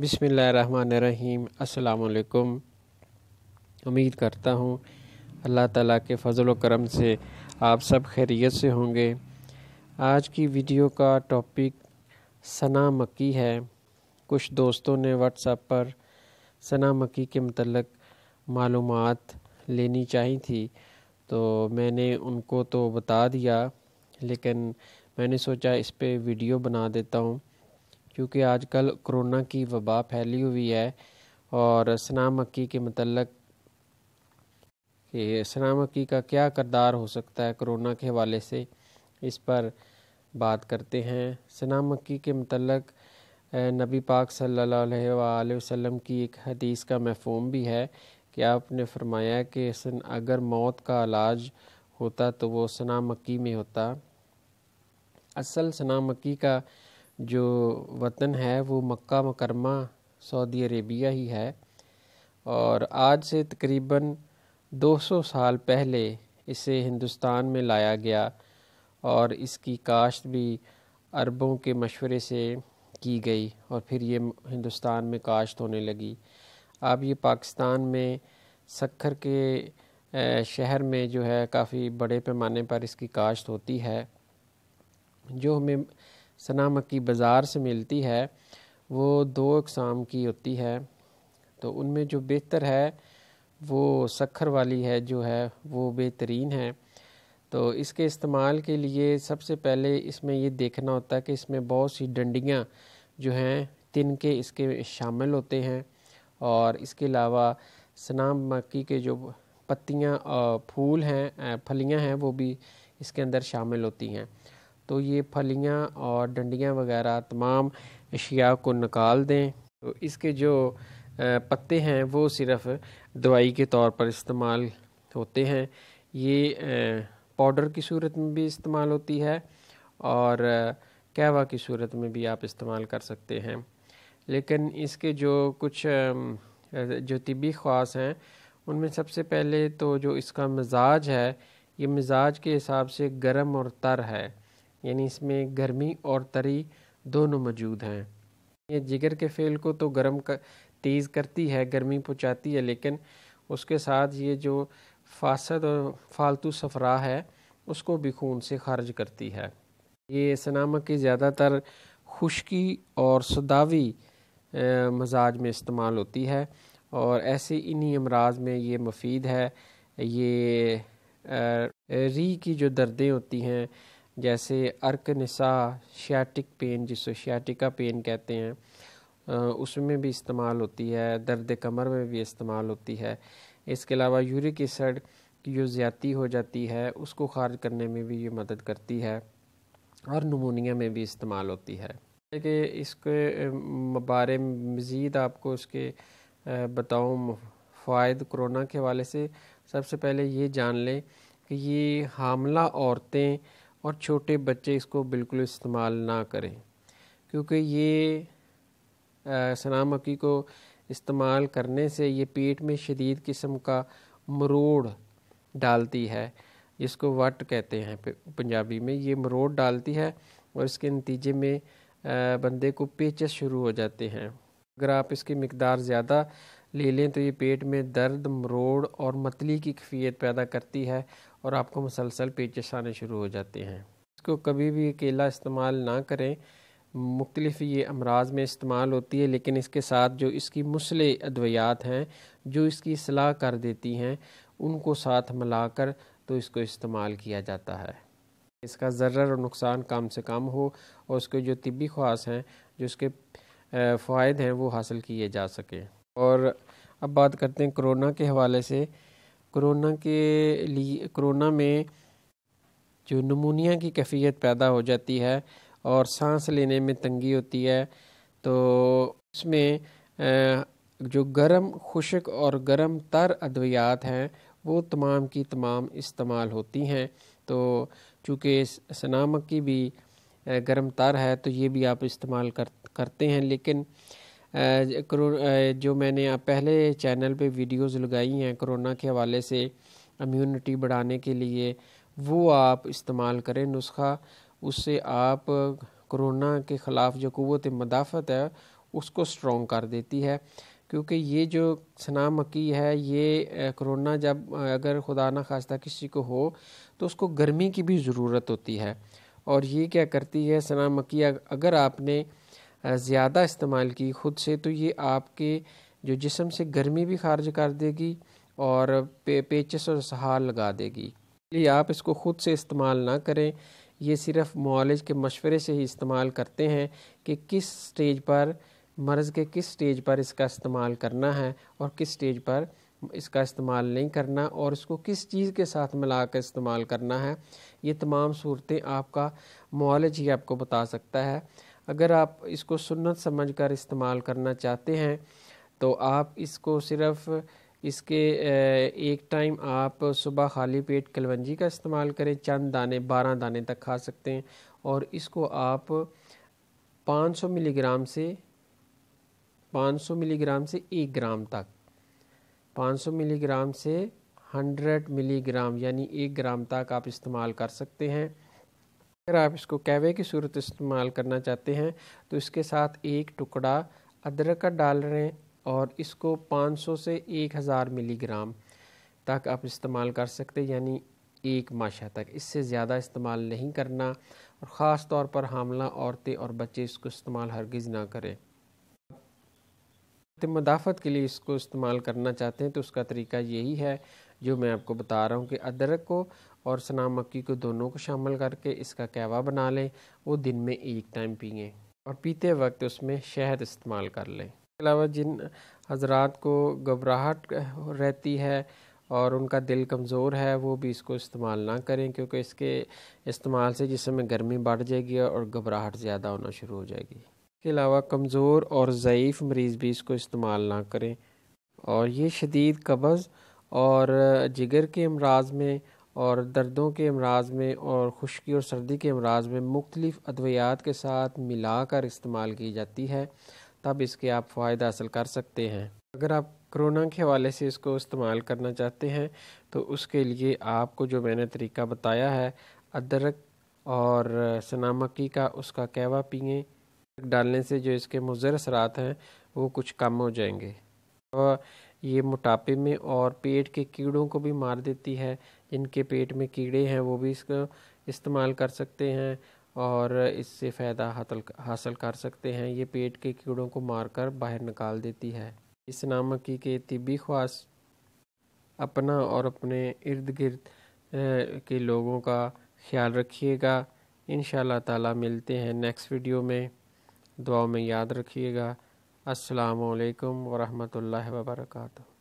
बिसमीम् अल्लाम उम्मीद करता हूँ अल्लाह ताला के फ़ज़ल व करम से आप सब खैरियत से होंगे आज की वीडियो का टॉपिक सना मकी है कुछ दोस्तों ने व्हाट्सएप पर सना मकी के मतलब मालूम लेनी चाहिए थी तो मैंने उनको तो बता दिया लेकिन मैंने सोचा इस पर वीडियो बना देता हूँ क्योंकि आजकल कोरोना की वबा फैली हुई है और सना मक्की के मतलब कि सना मक्की का क्या करदार हो सकता है कोरोना के हवाले से इस पर बात करते हैं सना मक्की के मतलब नबी पाक सल्लल्लाहु अलैहि वसल्लम की एक हदीस का महफूम भी है कि आपने फरमाया कि सन अगर मौत का इलाज होता तो वो सना मक्की में होता असल सना मक्की का जो वतन है वो मक्का मकरमा सऊदी अरेबिया ही है और आज से तकरीबन 200 साल पहले इसे हिंदुस्तान में लाया गया और इसकी काश्त भी अरबों के मशवरे से की गई और फिर ये हिंदुस्तान में काश्त होने लगी अब ये पाकिस्तान में सखर के शहर में जो है काफ़ी बड़े पैमाने पर इसकी काश्त होती है जो हमें सना मक्की बाज़ार से मिलती है वो दो अकसाम की होती है तो उनमें जो बेहतर है वो सखर वाली है जो है वो बेहतरीन है तो इसके इस्तेमाल के लिए सबसे पहले इसमें ये देखना होता है कि इसमें बहुत सी डंडियाँ जो हैं तिन के इसके शामिल होते हैं और इसके अलावा सनाम मक्की के जो पत्तियाँ फूल हैं फलियाँ हैं वो भी इसके अंदर शामिल होती हैं तो ये फलियाँ और डंडियाँ वगैरह तमाम अशिया को निकाल दें तो इसके जो पत्ते हैं वो सिर्फ दवाई के तौर पर इस्तेमाल होते हैं ये पाउडर की सूरत में भी इस्तेमाल होती है और कहवा की सूरत में भी आप इस्तेमाल कर सकते हैं लेकिन इसके जो कुछ जो तबी खास हैं उनमें सबसे पहले तो जो इसका मिजाज है ये मिजाज के हिसाब से गर्म और तर है यानी इसमें गर्मी और तरी दोनों मौजूद हैं ये जिगर के फेल को तो गर्म कर तेज़ करती है गर्मी पहुँचाती है लेकिन उसके साथ ये जो फासद और फालतू सफरा है उसको भी खून से खारिज करती है ये सनामा की ज़्यादातर खुश्की और सदावी मजाज में इस्तेमाल होती है और ऐसे इन्हीं अमराज में ये मफीद है ये री की जो दर्दें होती हैं जैसे अर्क नसा शियाटिक पेन जिसको शियाटिका पेन कहते हैं उसमें भी इस्तेमाल होती है दर्द कमर में भी इस्तेमाल होती है इसके अलावा यूरिक एसिड की जो ज्यादा हो जाती है उसको खारिज करने में भी ये मदद करती है और नमोनिया में भी इस्तेमाल होती है कि इसके बारे में मज़ीद आपको उसके बताऊँ फ़ायद कोरोना के हवाले से सबसे पहले ये जान लें कि ये हामला औरतें और छोटे बच्चे इसको बिल्कुल इस्तेमाल ना करें क्योंकि ये सनामकी को इस्तेमाल करने से ये पेट में शदीद किस्म का मरोड़ डालती है जिसको वट कहते हैं पंजाबी में ये मरोड़ डालती है और इसके नतीजे में बंदे को पेचस शुरू हो जाते हैं अगर आप इसकी मकदार ज़्यादा ले लें तो ये पेट में दर्द मरोड़ और मतली की खफियत पैदा करती है और आपको मुसलसल पेचेस आने शुरू हो जाते हैं इसको कभी भी अकेला इस्तेमाल ना करें मुख्तलिफ़ ये अमराज में इस्तेमाल होती है लेकिन इसके साथ जो इसकी मुसल अद्वियात हैं जो इसकी सलाह कर देती हैं उनको साथ मिलाकर तो इसको इस्तेमाल किया जाता है इसका ज़र्र और नुकसान कम से कम हो और उसके जो तिबी ख्वास हैं जो इसके फ़ायदे हैं वो हासिल किए जा सकें और अब बात करते हैं कोरोना के हवाले से कोरोना के लिए कोरोना में जो नमूनिया की कैफियत पैदा हो जाती है और सांस लेने में तंगी होती है तो इसमें जो गर्म खुशक और गर्म तर अद्वियात हैं वो तमाम की तमाम इस्तेमाल होती हैं तो चूँकि सनामक की भी गर्म तार है तो ये भी आप इस्तेमाल कर करते हैं लेकिन जो मैंने पहले चैनल पे वीडियोस लगाई हैं कोरोना के हवाले से इम्यूनिटी बढ़ाने के लिए वो आप इस्तेमाल करें नुस्खा उससे आप कोरोना के ख़िलाफ़ जो क़वत मदाफ़त है उसको स्ट्रॉन्ग कर देती है क्योंकि ये जो सना मकी है ये कोरोना जब अगर खुदा ना खास्ता किसी को हो तो उसको गर्मी की भी ज़रूरत होती है और ये क्या करती है सना मकी अगर आपने ज़्यादा इस्तेमाल की खुद से तो ये आपके जो जिसम से गर्मी भी खारिज कर देगी और पे पेचस और सहार लगा देगी इसलिए आप इसको ख़ुद से इस्तेमाल ना करें ये सिर्फ मॉलेज के मशवरे से ही इस्तेमाल करते हैं कि किस स्टेज पर मर्ज़ के किस स्टेज पर इसका इस्तेमाल करना है और किस स्टेज पर इसका इस्तेमाल नहीं करना और इसको किस चीज़ के साथ मिला कर इस्तेमाल करना है ये तमाम सूरतें आपका मॉलेज ही आपको बता सकता है अगर आप इसको सुन्नत समझकर इस्तेमाल करना चाहते हैं तो आप इसको सिर्फ़ इसके एक टाइम आप सुबह खाली पेट कलवंजी का इस्तेमाल करें चंद दाने बारह दाने तक खा सकते हैं और इसको आप 500 मिलीग्राम से 500 मिलीग्राम से एक ग्राम तक 500 मिलीग्राम से 100 मिलीग्राम यानी एक ग्राम तक आप इस्तेमाल कर सकते हैं अगर आप इसको कैवे की सूरत इस्तेमाल करना चाहते हैं तो इसके साथ एक टुकड़ा अदरक का डाल रहे हैं और इसको 500 से 1000 मिलीग्राम तक आप इस्तेमाल कर सकते यानी एक माशा तक इससे ज़्यादा इस्तेमाल नहीं करना और ख़ास तौर पर हामला औरतें और बच्चे इसको इस्तेमाल हरगिज़ ना करें मदाफ़त के लिए इसको इस्तेमाल करना चाहते हैं तो उसका तरीका यही है जो मैं आपको बता रहा हूँ कि अदरक को और सना मक्की को दोनों को शामिल करके इसका कहवा बना लें वो दिन में एक टाइम पिए और पीते वक्त उसमें शहद इस्तेमाल कर लें इसके अलावा जिन हजरात को घबराहट रहती है और उनका दिल कमज़ोर है वो भी इसको इस्तेमाल ना करें क्योंकि इसके इस्तेमाल से जिसम में गर्मी बढ़ जाएगी और घबराहट ज़्यादा होना शुरू हो जाएगी इसके अलावा कमज़ोर और ज़यीफ़ मरीज़ भी इसको इस्तेमाल ना करें और ये शदीद कब्ज़ और जिगर के अमराज में और दर्दों के अमराज में और खुश्की और सर्दी के अमराज में मुख्तलिफ अद्वियात के साथ मिला कर इस्तेमाल की जाती है तब इसके आप फ़ायदा हासिल कर सकते हैं अगर आप करोना के हवाले से इसको इस्तेमाल करना चाहते हैं तो उसके लिए आपको जो मैंने तरीका बताया है अदरक और सनामकी का उसका कहवा पिए डालने से जो इसके मुजर असरात हैं वो कुछ कम हो जाएंगे और ये मोटापे में और पेट के कीड़ों को भी मार देती है जिनके पेट में कीड़े हैं वो भी इसका इस्तेमाल कर सकते हैं और इससे फ़ायदा हासिल कर सकते हैं ये पेट के कीड़ों को मारकर बाहर निकाल देती है इस नामक के तिबी ख्वास अपना और अपने इर्द गिर्द के लोगों का ख्याल रखिएगा इन ताला मिलते हैं नेक्स्ट वीडियो में दुआ में याद रखिएगा अस्सलाम वालेकुम वरहमतुल्लाहि वबरकatuह